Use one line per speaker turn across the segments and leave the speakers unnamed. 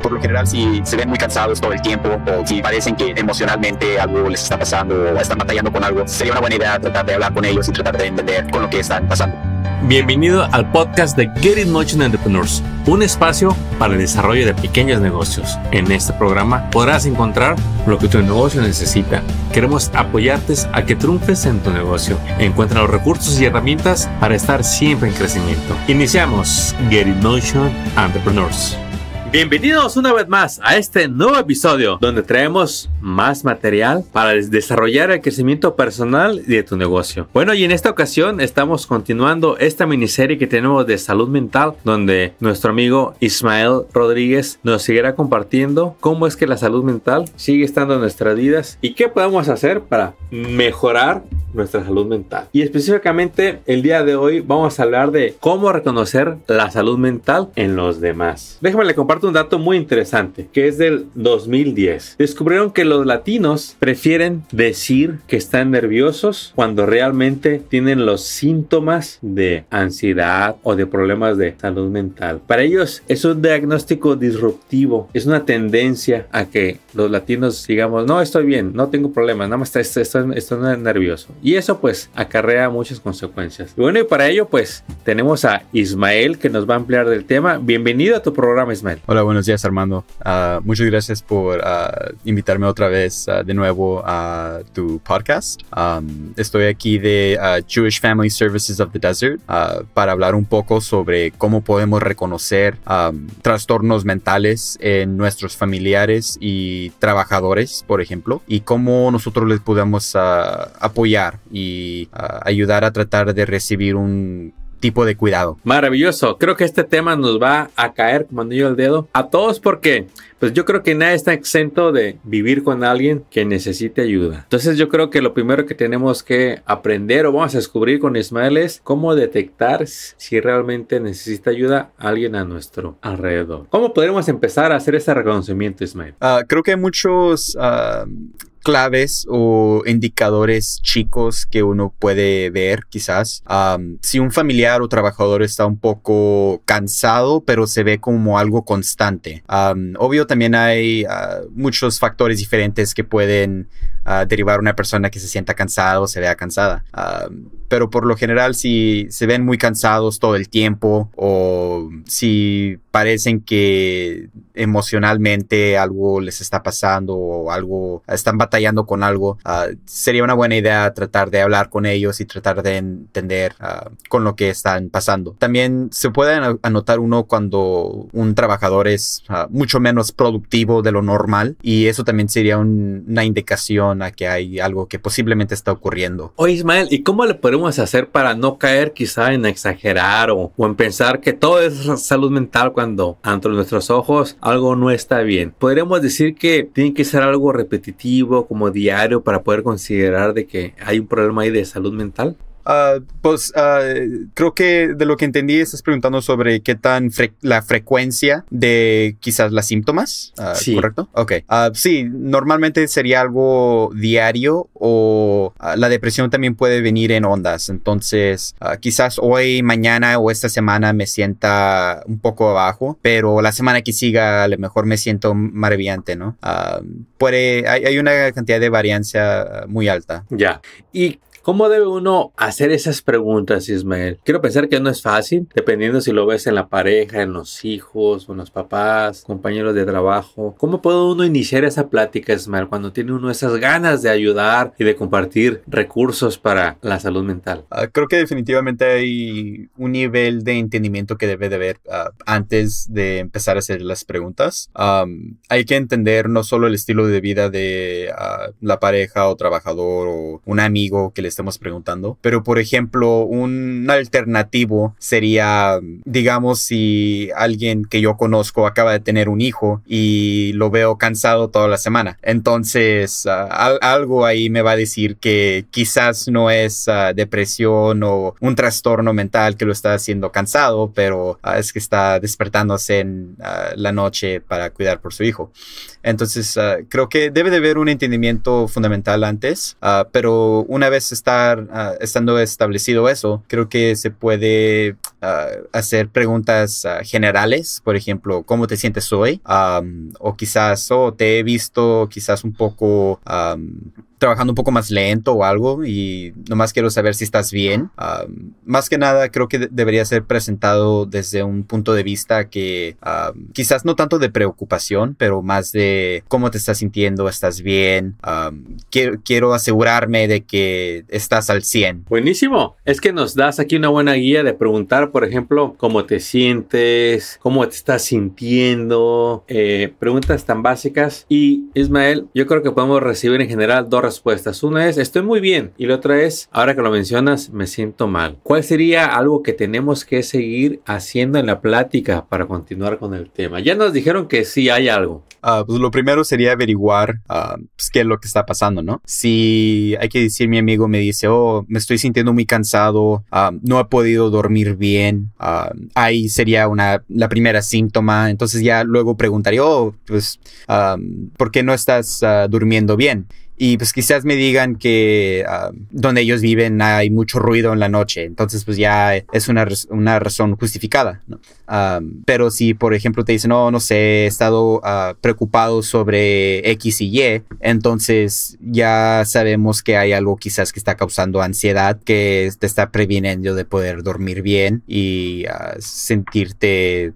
Por lo general, si se ven muy cansados todo el tiempo o si parecen que emocionalmente algo les está pasando o están batallando con algo, sería una buena idea tratar de hablar con ellos y tratar de entender con lo que están pasando.
Bienvenido al podcast de getting Motion Entrepreneurs, un espacio para el desarrollo de pequeños negocios. En este programa podrás encontrar lo que tu negocio necesita. Queremos apoyarte a que triunfes en tu negocio. Encuentra los recursos y herramientas para estar siempre en crecimiento. Iniciamos Get notion Motion Entrepreneurs. Bienvenidos una vez más a este nuevo episodio donde traemos más material para desarrollar el crecimiento personal y de tu negocio. Bueno, y en esta ocasión estamos continuando esta miniserie que tenemos de salud mental donde nuestro amigo Ismael Rodríguez nos seguirá compartiendo cómo es que la salud mental sigue estando en nuestras vidas y qué podemos hacer para mejorar nuestra salud mental. Y específicamente el día de hoy vamos a hablar de cómo reconocer la salud mental en los demás. Déjame le un dato muy interesante, que es del 2010. Descubrieron que los latinos prefieren decir que están nerviosos cuando realmente tienen los síntomas de ansiedad o de problemas de salud mental. Para ellos es un diagnóstico disruptivo, es una tendencia a que los latinos digamos, no, estoy bien, no tengo problemas, nada más estoy, estoy, nervioso. Y eso pues acarrea muchas consecuencias. Y bueno, y para ello pues tenemos a Ismael que nos va a ampliar del tema. Bienvenido a tu programa, Ismael.
Hola, buenos días Armando. Ah, muchas gracias por ah, invitarme otra vez ah, de nuevo a tu podcast. estoy aquí de Jewish Family Services of the Desert para hablar un poco sobre cómo podemos reconocer trastornos mentales en nuestros familiares y trabajadores, por ejemplo, y cómo nosotros les podemos apoyar y ayudar a tratar de recibir un tipo de cuidado.
Maravilloso. Creo que este tema nos va a caer como anillo al dedo a todos porque pues yo creo que nadie está exento de vivir con alguien que necesite ayuda. Entonces yo creo que lo primero que tenemos que aprender o vamos a descubrir con Ismael es cómo detectar si realmente necesita ayuda alguien a nuestro alrededor. ¿Cómo podremos empezar a hacer ese reconocimiento, Ismael?
Ah, creo que hay muchos ah, claves o indicadores chicos que uno puede ver quizás. si un familiar o trabajador está un poco cansado, pero se ve como algo constante. obvio, también hay ah, muchos factores diferentes que pueden ah, derivar una persona que se sienta cansada o se vea cansada pero por lo general si se ven muy cansados todo el tiempo o si parecen que emocionalmente algo les está pasando o algo están batallando con algo, ah, sería una buena idea tratar de hablar con ellos y tratar de entender ah, con lo que están pasando. También se puede anotar uno cuando un trabajador es ah, mucho menos productivo de lo normal y eso también sería una indicación a que hay algo que posiblemente está ocurriendo.
Oye Ismael, ¿y cómo le podemos hacer para no caer quizá en exagerar o, en pensar que todo es salud mental cuando ante nuestros ojos algo no está bien? Podríamos decir que tiene que ser algo repetitivo, como diario, para poder considerar de que hay un problema ahí de salud mental.
Ah, pues ah, creo que de lo que entendí estás preguntando sobre qué tan la frecuencia de quizás las síntomas, ah, ¿correcto? Ok. sí, normalmente sería algo diario o la depresión también puede venir en ondas. Entonces, quizás hoy, mañana o esta semana me sienta un poco abajo, pero la semana que siga a lo mejor me siento maravillante, ¿no? puede,
hay, una cantidad de variancia muy alta. Ya. Y ¿Cómo debe uno hacer esas preguntas, Ismael? Quiero pensar que no es fácil, dependiendo si lo ves en la pareja, en los hijos, en los papás, compañeros de trabajo. ¿Cómo puede uno iniciar esa plática, Ismael, cuando tiene uno esas ganas de ayudar y de compartir recursos para la salud mental? Ah, creo que definitivamente hay un nivel de entendimiento que debe de haber ah, antes
de empezar a hacer las preguntas. hay que entender no solo el estilo de vida de ah, la pareja o trabajador o un amigo que le estemos preguntando. Pero, por ejemplo, un alternativo sería, digamos, si alguien que yo conozco acaba de tener un hijo y lo veo cansado toda la semana. Entonces, algo ahí me va a decir que quizás no es depresión o un trastorno mental que lo está haciendo cansado, pero es que está despertándose en la noche para cuidar por su hijo. Entonces, creo que debe de haber un entendimiento fundamental antes, pero una vez estar, ah, estando establecido eso, creo que se puede ah, hacer preguntas ah, generales, por ejemplo, ¿cómo te sientes hoy? o quizás, oh, te he visto quizás un poco trabajando un poco más lento o algo y nomás quiero saber si estás bien. Ah, más que nada creo que debería ser presentado desde un punto de vista que ah, quizás no tanto de preocupación, pero más de cómo te estás sintiendo, estás
bien. Ah, quiero, asegurarme de que estás al 100. Buenísimo. Es que nos das aquí una buena guía de preguntar, por ejemplo, cómo te sientes, cómo te estás sintiendo, eh, preguntas tan básicas. Y Ismael, yo creo que podemos recibir en general dos respuestas. Una es, estoy muy bien. Y la otra es, ahora que lo mencionas, me siento mal. ¿Cuál sería algo que tenemos que seguir haciendo en la plática para continuar con el tema? Ya nos dijeron que sí hay algo. Ah, pues lo primero sería averiguar ah,
pues, qué es lo que está pasando, ¿no? Si hay que decir, mi amigo me dice, oh, me estoy sintiendo muy cansado, ah, no he podido dormir bien, ahí sería una, la primera síntoma. Entonces ya luego preguntaría, oh, pues, ¿por qué no estás durmiendo bien? y pues quizás me digan que ah, donde ellos viven hay mucho ruido en la noche, entonces pues ya es una, razón justificada. pero si por ejemplo te dicen, no, no sé, he estado ah, preocupado sobre X y Y, entonces ya sabemos que hay algo quizás que está causando ansiedad, que te está previniendo de poder dormir bien y ah, sentirte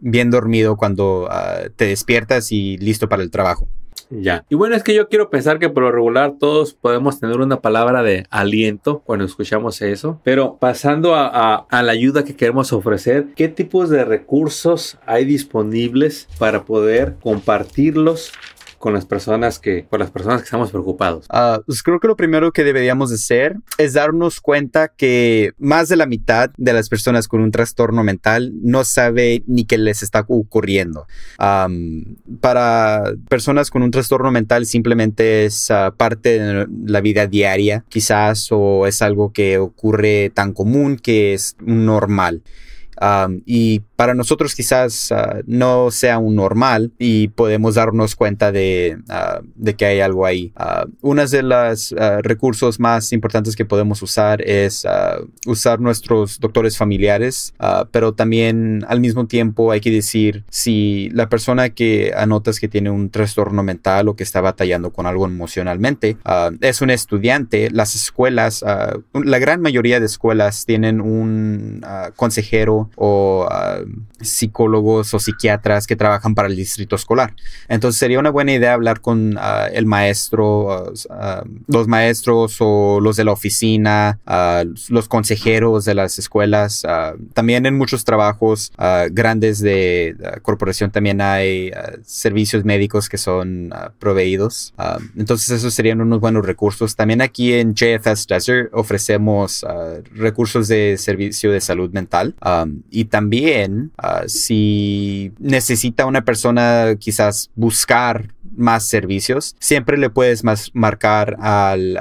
bien dormido cuando te despiertas y listo para el trabajo
ya. Y bueno, es que yo quiero pensar que por lo regular todos podemos tener una palabra de aliento cuando escuchamos eso. Pero pasando a, a la ayuda que queremos ofrecer, ¿qué tipos de recursos hay disponibles para poder compartirlos con las personas que, por las personas que estamos preocupados?
Ah, pues creo que lo primero que deberíamos de hacer es darnos cuenta que más de la mitad de las personas con un trastorno mental no sabe ni qué les está ocurriendo. para personas con un trastorno mental simplemente es ah, parte de la vida diaria, quizás, o es algo que ocurre tan común que es normal. y para nosotros quizás ah, no sea un normal y podemos darnos cuenta de, ah, que hay algo ahí. Ah, Uno de los recursos más importantes que podemos usar es usar nuestros doctores familiares, pero también al mismo tiempo hay que decir si la persona que anotas que tiene un trastorno mental o que está batallando con algo emocionalmente es un estudiante, las escuelas, la gran mayoría de escuelas tienen un consejero o psicólogos o psiquiatras que trabajan para el distrito escolar. Entonces sería una buena idea hablar con ah, el maestro, ah, ah, los maestros o los de la oficina, los consejeros de las escuelas. también en muchos trabajos grandes de corporación también hay servicios médicos que son proveídos. entonces esos serían unos buenos recursos. También aquí en JFS Desert ofrecemos recursos de servicio de salud mental y también Ah, si necesita una persona quizás buscar más servicios, siempre le puedes marcar al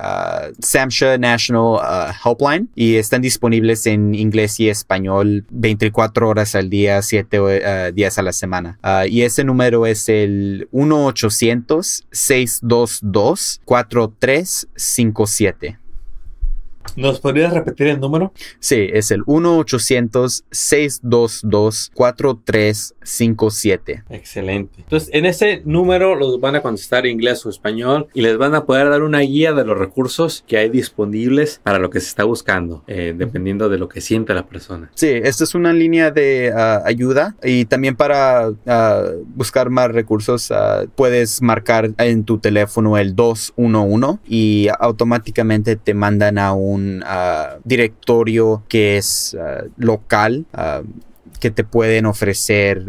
SAMSHA National ah, Helpline y están disponibles en inglés y español 24 horas al día, 7 eh, días a la semana. Ah, y ese número es el 1-800-622-4357.
¿Nos podrías repetir
el número? Sí, es el 1-800-622-4357. Excelente.
Entonces, en ese número los van a contestar en inglés o español y les van a poder dar una guía de los recursos que hay disponibles para lo que se está buscando, eh, dependiendo de lo que sienta la persona.
Sí, esta es una línea de ah, ayuda y también para ah, buscar más recursos ah, puedes marcar en tu teléfono el 211 y automáticamente te mandan a un un ah, directorio que es ah, local. Ah, que te pueden ofrecer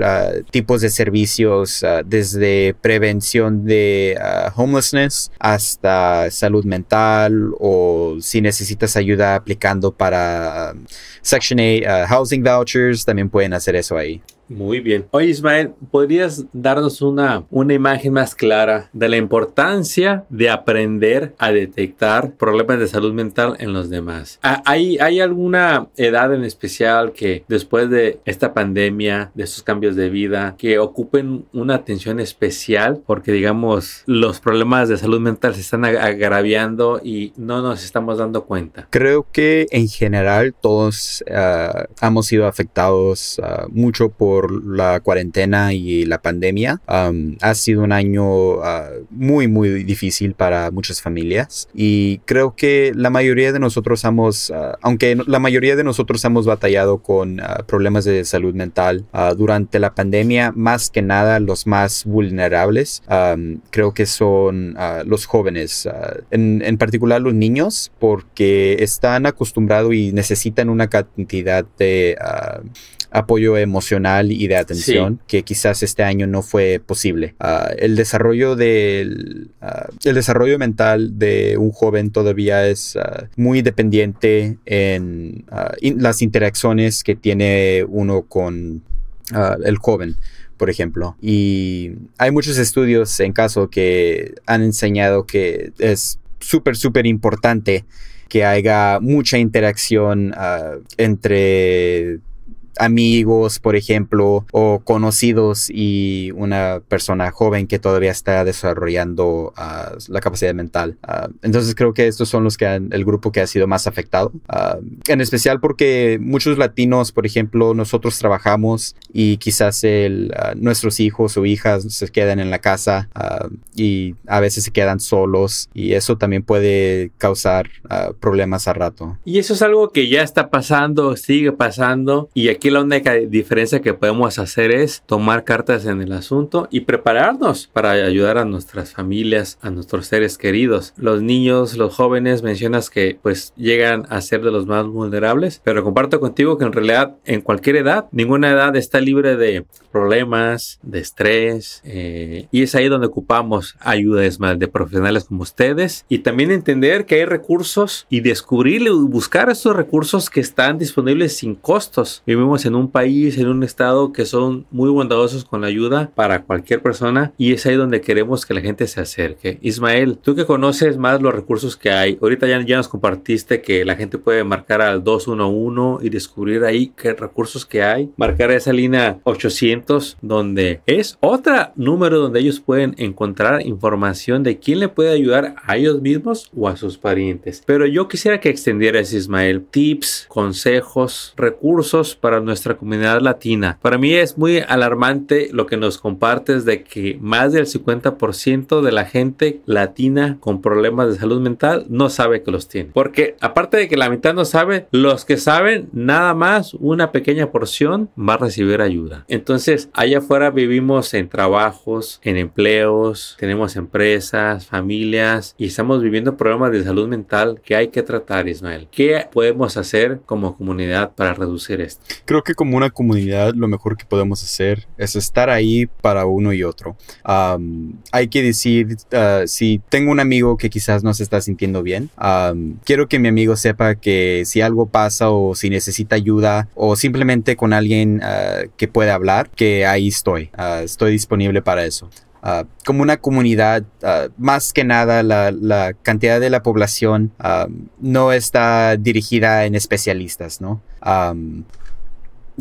tipos de servicios desde prevención de homelessness hasta salud mental o si necesitas ayuda aplicando
para Section 8 housing vouchers, también pueden hacer eso ahí. Muy bien. Oye, Ismael, ¿podrías darnos una, una imagen más clara de la importancia de aprender a detectar problemas de salud mental en los demás? Ah, ¿Hay, hay alguna edad en especial que después de esta pandemia, de estos cambios de vida, que ocupen una atención especial? Porque, digamos, los problemas de salud mental se están agraviando y no nos estamos dando cuenta.
Creo que en general todos ah, hemos sido afectados ah, mucho por la cuarentena y la pandemia. ha sido un año ah, muy, muy difícil para muchas familias y creo que la mayoría de nosotros hemos, ah, aunque la mayoría de nosotros hemos batallado con ah, problemas de salud mental durante la pandemia, más que nada los más vulnerables, creo que son los jóvenes, en, en particular los niños, porque están acostumbrados y necesitan una cantidad de apoyo emocional y de atención que quizás este año no fue posible. Ah, el desarrollo del ah, el desarrollo mental de un joven todavía es ah, muy dependiente en las interacciones que tiene uno con el joven por ejemplo. Y hay muchos estudios en caso que han enseñado que es súper, súper importante que haya mucha interacción entre amigos, por ejemplo, o conocidos y una persona joven que todavía está desarrollando ah, la capacidad mental. Ah, entonces creo que estos son los que han, el grupo que ha sido más afectado, ah, en especial porque muchos latinos, por ejemplo, nosotros trabajamos y quizás el, nuestros hijos o hijas se quedan en la casa y a veces se quedan solos y eso también puede causar problemas a rato.
Y eso es algo que ya está pasando, sigue pasando y aquí Aquí la única diferencia que podemos hacer es tomar cartas en el asunto y prepararnos para ayudar a nuestras familias, a nuestros seres queridos. Los niños, los jóvenes, mencionas que pues llegan a ser de los más vulnerables, pero comparto contigo que en realidad en cualquier edad, ninguna edad está libre de problemas, de estrés, eh, y es ahí donde ocupamos ayudas más de profesionales como ustedes y también entender que hay recursos y descubrir y buscar esos recursos que están disponibles sin costos en un país, en un estado que son muy bondadosos con la ayuda para cualquier persona y es ahí donde queremos que la gente se acerque. Ismael, tú que conoces más los recursos que hay, ahorita ya, ya nos compartiste que la gente puede marcar al 211 y descubrir ahí qué recursos que hay, marcar esa línea 800 donde es otro número donde ellos pueden encontrar información de quién le puede ayudar a ellos mismos o a sus parientes. Pero yo quisiera que extendieras, Ismael, tips, consejos, recursos para nuestra comunidad latina. Para mí es muy alarmante lo que nos compartes de que más del 50% de la gente latina con problemas de salud mental no sabe que los tiene. Porque aparte de que la mitad no sabe, los que saben, nada más una pequeña porción va a recibir ayuda. Entonces, allá afuera vivimos en trabajos, en empleos, tenemos empresas, familias y estamos viviendo problemas de salud mental que hay que tratar, Ismael. ¿Qué podemos hacer como comunidad para reducir esto?
creo que como una comunidad lo mejor que podemos hacer es estar ahí para uno y otro. hay que decir, ah, si tengo un amigo que quizás no se está sintiendo bien, quiero que mi amigo sepa que si algo pasa o si necesita ayuda o simplemente con alguien ah, que pueda hablar, que ahí estoy. Ah, estoy disponible para eso. como una comunidad, más que nada la, cantidad de la población no está dirigida en especialistas, ¿no?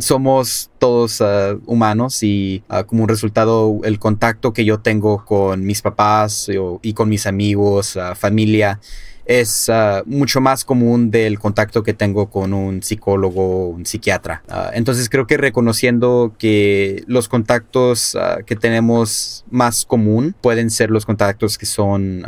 somos todos ah, humanos y ah, como un resultado el contacto que yo tengo con mis papás y, con mis amigos, ah, familia, es ah, mucho más común del contacto que tengo con un psicólogo, un psiquiatra. Ah, entonces creo que reconociendo que los contactos ah, que tenemos más común pueden ser los contactos que son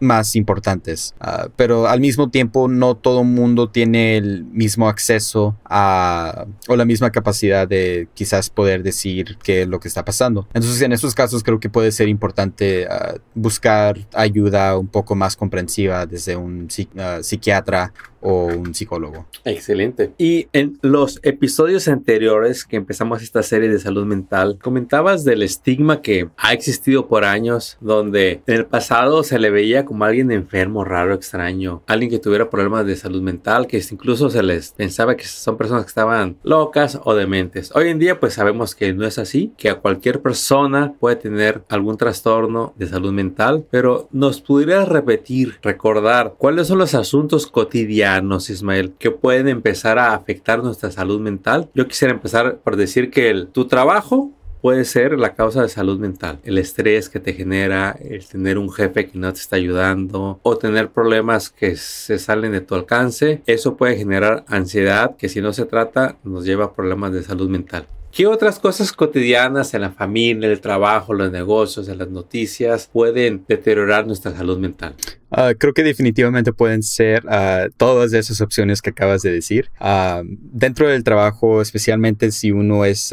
más importantes. pero al mismo tiempo no todo el mundo tiene el mismo acceso a, o la misma capacidad de quizás poder decir qué es lo que está pasando. Entonces en estos casos creo que puede ser importante buscar ayuda un poco más comprensiva desde un ah, psiquiatra o un psicólogo.
Excelente. Y en los episodios anteriores que empezamos esta serie de salud mental, comentabas del estigma que ha existido por años, donde en el pasado se le veía como alguien enfermo, raro, extraño, alguien que tuviera problemas de salud mental, que incluso se les pensaba que son personas que estaban locas o dementes. Hoy en día pues sabemos que no es así, que a cualquier persona puede tener algún trastorno de salud mental, pero nos pudieras repetir, recordar cuáles son los asuntos cotidianos nos Ismael, que pueden empezar a afectar nuestra salud mental. Yo quisiera empezar por decir que tu trabajo puede ser la causa de salud mental. El estrés que te genera, el tener un jefe que no te está ayudando o tener problemas que se salen de tu alcance, eso puede generar ansiedad que si no se trata nos lleva a problemas de salud mental. ¿Qué otras cosas cotidianas en la familia, el trabajo, los negocios, en las noticias pueden deteriorar nuestra salud mental?
Ah, creo que definitivamente pueden ser ah, todas esas opciones que acabas de decir. Ah, dentro del trabajo, especialmente si uno es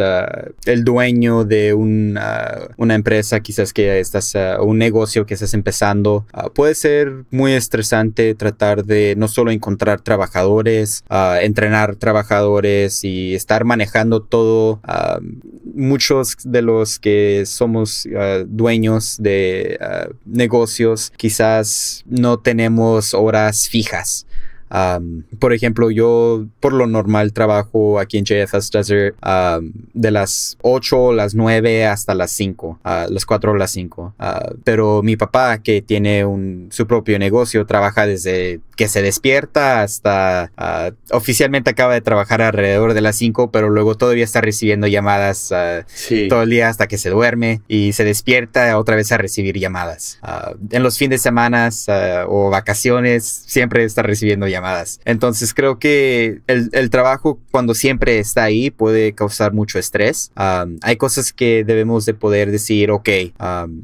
el dueño de una empresa, quizás que estás, un negocio que estás empezando, puede ser muy estresante tratar de no solo encontrar trabajadores, entrenar trabajadores y estar manejando todo. muchos de los que somos dueños de negocios, quizás no tenemos horas fijas por ejemplo, yo por lo normal trabajo aquí en JFS Desert de las 8, las 9 hasta las 5, ah, las 4 o las 5. Ah, pero mi papá, que tiene un, su propio negocio, trabaja desde que se despierta hasta ah, oficialmente acaba de trabajar alrededor de las 5, pero luego todavía está recibiendo llamadas todo el día hasta que se duerme y se despierta otra vez a recibir llamadas. en los fines de semana o vacaciones siempre está recibiendo llamadas. Entonces creo que el, trabajo cuando siempre está ahí puede causar mucho estrés. hay cosas que debemos de poder decir, ok,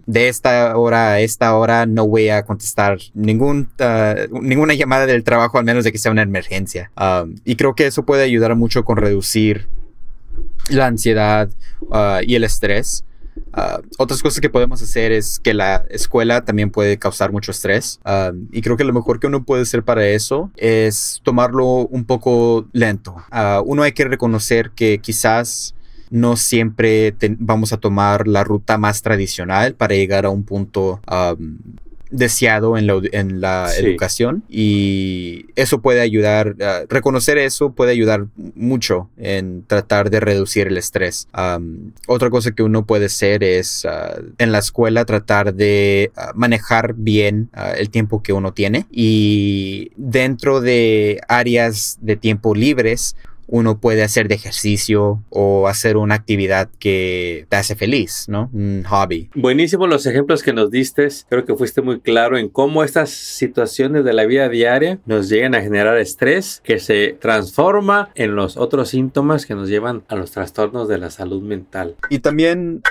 de esta hora a esta hora no voy a contestar ah, ninguna llamada del trabajo, al menos de que sea una emergencia. y creo que eso puede ayudar mucho con reducir la ansiedad ah, y el estrés. Ah, otras cosas que podemos hacer es que la escuela también puede causar mucho estrés ah, y creo que lo mejor que uno puede hacer para eso es tomarlo un poco lento. Ah, uno hay que reconocer que quizás no siempre vamos a tomar la ruta más tradicional para llegar a un punto deseado en la, en la educación y eso puede ayudar, ah, reconocer eso puede ayudar mucho en tratar de reducir el estrés. otra cosa que uno puede hacer es ah, en la escuela tratar de ah, manejar bien el tiempo que uno tiene y dentro de áreas de tiempo libres, uno puede hacer de ejercicio o hacer una actividad que te hace feliz, ¿no? Un hobby.
Buenísimo los ejemplos que nos diste. Creo que fuiste muy claro en cómo estas situaciones de la vida diaria nos llegan a generar estrés que se transforma en los otros síntomas que nos llevan a los trastornos de la salud mental. Y también...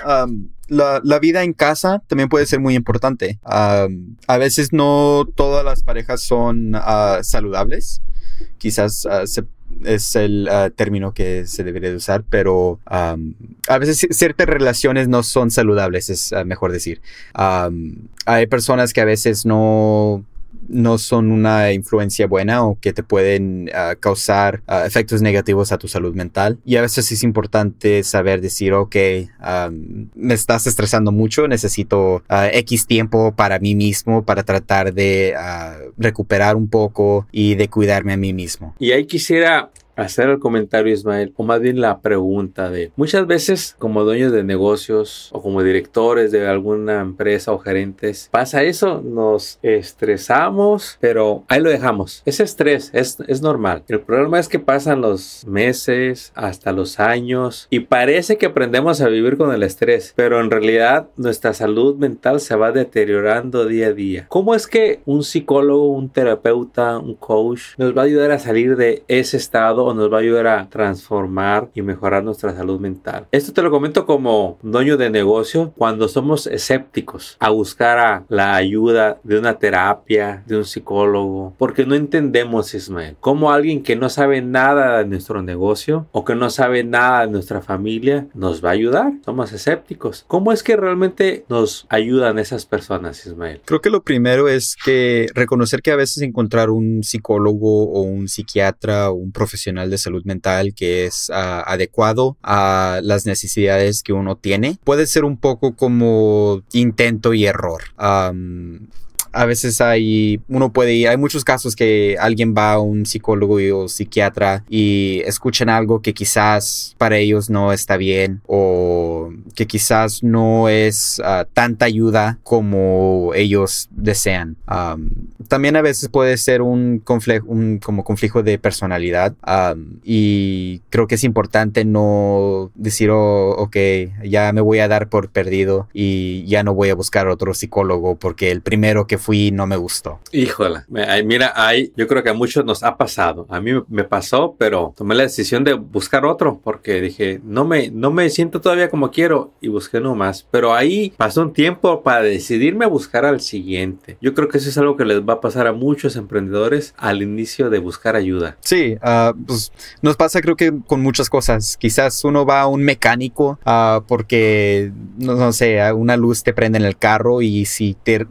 la, vida en casa también puede ser muy importante. a veces no todas las parejas son ah, saludables quizás ah, es el ah, término que se debería usar, pero a veces ciertas relaciones no son saludables, es ah, mejor decir. hay personas que a veces no no son una influencia buena o que te pueden ah, causar ah, efectos negativos a tu salud mental. Y a veces es importante saber decir, ok, me estás estresando mucho, necesito ah, X tiempo para mí mismo, para tratar de recuperar un poco y de cuidarme a mí mismo.
Y ahí quisiera hacer el comentario, Ismael, o más bien la pregunta de, muchas veces como dueños de negocios o como directores de alguna empresa o gerentes, pasa eso, nos estresamos, pero ahí lo dejamos. Ese estrés es, es normal. El problema es que pasan los meses, hasta los años, y parece que aprendemos a vivir con el estrés, pero en realidad nuestra salud mental se va deteriorando día a día. ¿Cómo es que un psicólogo, un terapeuta, un coach nos va a ayudar a salir de ese estado nos va a ayudar a transformar y mejorar nuestra salud mental. Esto te lo comento como dueño de negocio cuando somos escépticos a buscar a la ayuda de una terapia, de un psicólogo, porque no entendemos, Ismael, cómo alguien que no sabe nada de nuestro negocio o que no sabe nada de nuestra familia nos va a ayudar. Somos escépticos. ¿Cómo es que realmente nos ayudan esas personas, Ismael?
Creo que lo primero es que reconocer que a veces encontrar un psicólogo o un psiquiatra o un profesional de Salud Mental que es ah, adecuado a las necesidades que uno tiene. Puede ser un poco como intento y error a veces hay, uno puede ir, hay muchos casos que alguien va a un psicólogo o psiquiatra y escuchan algo que quizás para ellos no está bien o que quizás no es ah, tanta ayuda como ellos desean. también a veces puede ser un, conflicto como conflicto de personalidad y creo que es importante no decir, oh, ok, ya me voy a dar por perdido y ya no voy a buscar otro psicólogo porque el primero que fue fui no me gustó.
Híjola, mira, ahí yo creo que a muchos nos ha pasado. A mí me pasó, pero tomé la decisión de buscar otro porque dije, no me, no me siento todavía como quiero y busqué uno más. Pero ahí pasó un tiempo para decidirme a buscar al siguiente. Yo creo que eso es algo que les va a pasar a muchos emprendedores al inicio de buscar ayuda.
Sí, ah, pues nos pasa creo que con muchas cosas. Quizás uno va a un mecánico ah, porque, no, no sé, una luz te prende en el carro y si te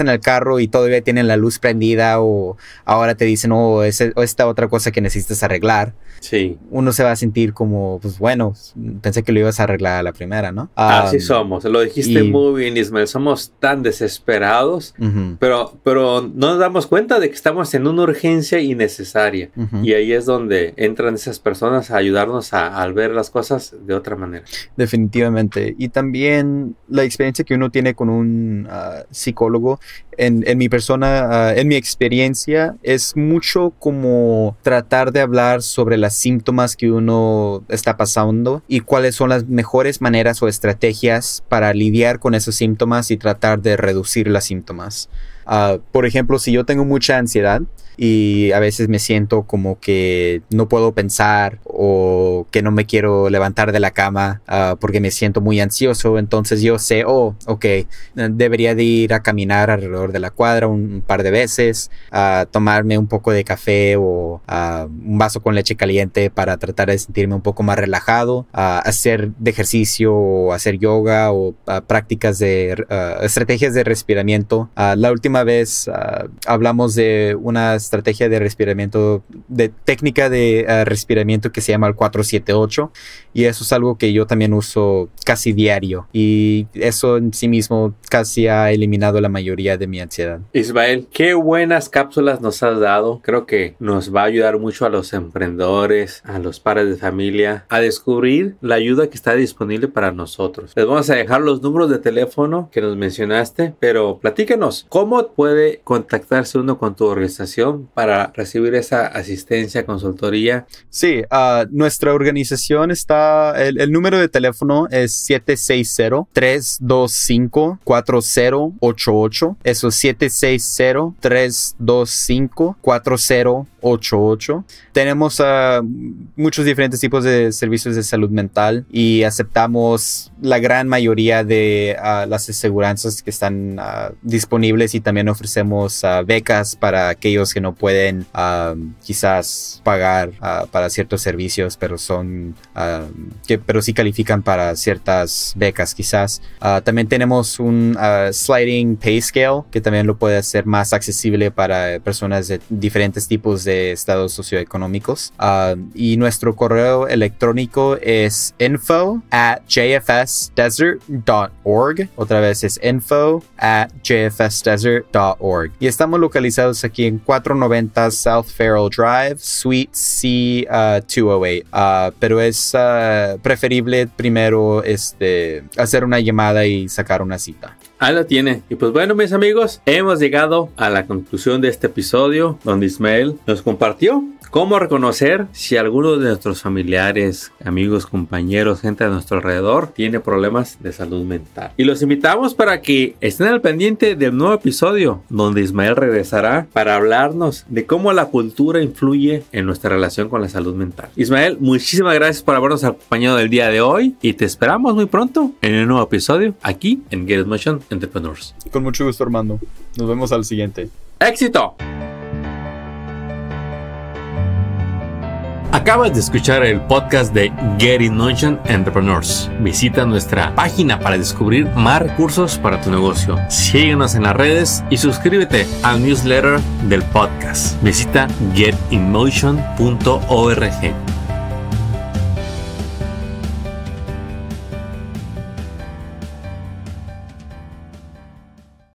en el carro, carro y todavía tienen la luz prendida o ahora te dicen, oh, es, esta otra cosa que necesitas arreglar. Sí. Uno se va a sentir como, pues bueno, pensé que lo ibas a arreglar a la primera, ¿no? Así somos,
lo dijiste muy bien, Ismael, somos tan desesperados, pero, pero no nos damos cuenta de que estamos en una urgencia innecesaria. Y ahí es donde entran esas personas a ayudarnos a, ver las cosas de otra manera.
Definitivamente. Y también la experiencia que uno tiene con un ah, psicólogo en, mi persona, ah, en mi experiencia, es mucho como tratar de hablar sobre las síntomas que uno está pasando y cuáles son las mejores maneras o estrategias para lidiar con esos síntomas y tratar de reducir los síntomas. Ah, por ejemplo, si yo tengo mucha ansiedad, y a veces me siento como que no puedo pensar o que no me quiero levantar de la cama ah, porque me siento muy ansioso. Entonces yo sé, oh, ok, debería de ir a caminar alrededor de la cuadra un, par de veces, a tomarme un poco de café o ah, un vaso con leche caliente para tratar de sentirme un poco más relajado, hacer de ejercicio o hacer yoga o ah, prácticas de estrategias de respiramiento. la última vez hablamos de una estrategia de respiramiento, de técnica de ah, respiramiento que se llama el 478. Y eso es algo que yo también uso casi diario. Y eso en sí mismo casi ha eliminado la mayoría de mi ansiedad.
Ismael, qué buenas cápsulas nos has dado. Creo que nos va a ayudar mucho a los emprendedores, a los padres de familia, a descubrir la ayuda que está disponible para nosotros. Les vamos a dejar los números de teléfono que nos mencionaste, pero platíquenos, ¿cómo puede contactarse uno con tu organización para recibir esa asistencia, consultoría? Sí, ah, nuestra organización está el, número de teléfono es
760-325-4088. Eso es 760-325-4088. Tenemos ah, muchos diferentes tipos de servicios de salud mental y aceptamos la gran mayoría de ah, las aseguranzas que están ah, disponibles y también ofrecemos becas para aquellos que no pueden quizás pagar para ciertos servicios, pero son que, pero sí califican para ciertas becas quizás. Ah, también tenemos un ah, sliding pay scale que también lo puede hacer más accesible para personas de diferentes tipos de estados socioeconómicos. Ah, y nuestro correo electrónico es info at jfsdesert.org. Otra vez es info at jfsdesert.org. Y estamos localizados aquí en 490 South Farrell Drive, Suite C208. pero es preferible primero este, hacer una llamada y sacar una cita.
Ahí lo tiene. Y pues bueno, mis amigos, hemos llegado a la conclusión de este episodio donde Ismael nos compartió cómo reconocer si alguno de nuestros familiares, amigos, compañeros, gente de nuestro alrededor tiene problemas de salud mental. Y los invitamos para que estén al pendiente del nuevo episodio donde Ismael regresará para hablarnos de cómo la cultura influye en nuestra relación con la salud mental. Ismael, muchísimas gracias por habernos acompañado el día de hoy y te esperamos muy pronto en un nuevo episodio aquí en Get Motion Entrepreneurs. Con mucho gusto, Armando. Nos vemos al siguiente. ¡Éxito! Acabas de escuchar el podcast de Get In Motion Entrepreneurs. Visita nuestra página para descubrir más recursos para tu negocio. Síguenos en las redes y suscríbete al newsletter del podcast. Visita getinmotion.org.